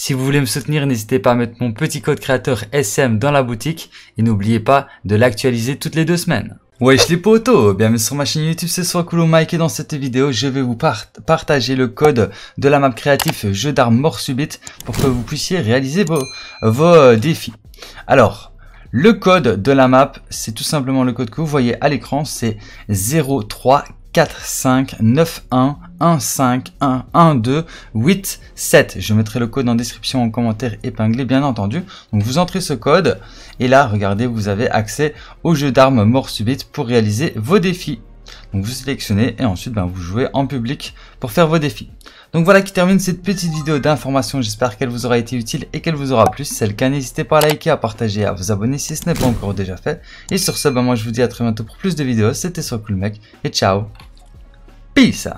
Si vous voulez me soutenir, n'hésitez pas à mettre mon petit code créateur SM dans la boutique et n'oubliez pas de l'actualiser toutes les deux semaines. Wesh les potos, bienvenue sur ma chaîne YouTube, c'est soit Mike et dans cette vidéo je vais vous partager le code de la map créatif jeu d'armes mort subite pour que vous puissiez réaliser vos, vos euh, défis. Alors, le code de la map, c'est tout simplement le code que vous voyez à l'écran, c'est 034591 1, 1, 1, 5, 2, 8, 7. Je mettrai le code en description en commentaire épinglé bien entendu. Donc vous entrez ce code et là regardez vous avez accès au jeu d'armes mort subite pour réaliser vos défis. Donc vous sélectionnez et ensuite ben, vous jouez en public pour faire vos défis. Donc voilà qui termine cette petite vidéo d'information. J'espère qu'elle vous aura été utile et qu'elle vous aura plu. Si c'est le cas, n'hésitez pas à liker, à partager, à vous abonner si ce n'est pas encore déjà fait. Et sur ce, ben, moi je vous dis à très bientôt pour plus de vidéos. C'était mec. et ciao. Peace